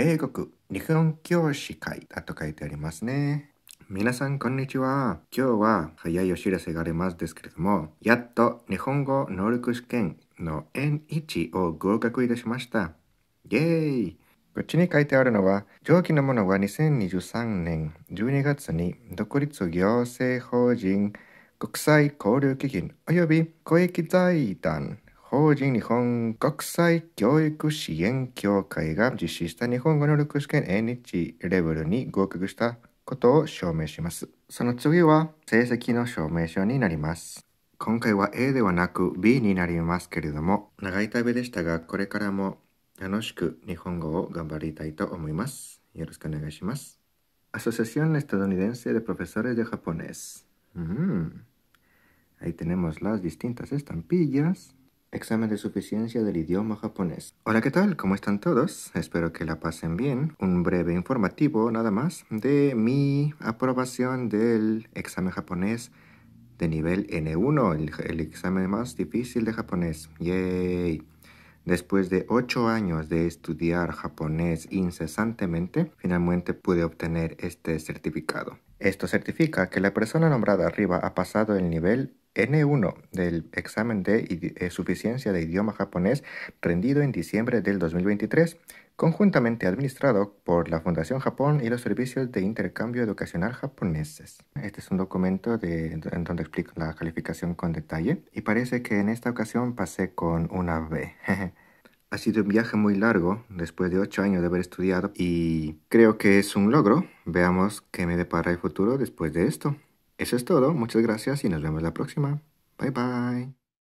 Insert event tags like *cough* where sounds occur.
米国日本教師会だと書いてありますね。皆さん、こんにちは。今日は早いお知らせがありますですけれども、やっと日本語能力試験の N1 を合格いたしました。イェーイこっちに書いてあるのは、上記のものは2023年12月に独立行政法人国際交流基金及び公益財団法人日本国際教育支援協会が実施した日本語能力試験 n h レベルに合格したことを証明します。その次は成績の証明書になります。今回は A ではなく B になりますけれども、長い旅でしたが、これからも楽しく日本語を頑張りたいと思います。よろしくお願いします。Asociación Estadounidense de Profesores de Japonés. うん。Ahí tenemos las distintas estampillas. Examen de suficiencia del idioma japonés. Hola, ¿qué tal? ¿Cómo están todos? Espero que la pasen bien. Un breve informativo nada más de mi aprobación del examen japonés de nivel N1, el, examen más difícil de japonés. ¡Yay! Después de ocho años de estudiar japonés incesantemente, finalmente pude obtener este certificado. Esto certifica que la persona nombrada arriba ha pasado el nivel N1 del examen de eh, suficiencia de idioma japonés rendido en diciembre del 2023, conjuntamente administrado por la Fundación Japón y los Servicios de Intercambio Educacional Japoneses. Este es un documento en donde explico la calificación con detalle y parece que en esta ocasión pasé con una B. *laughs* ha sido un viaje muy largo después de ocho años de haber estudiado y creo que es un logro. Veamos qué me depara el futuro después de esto. Eso es todo, muchas gracias y nos vemos la próxima. Bye bye.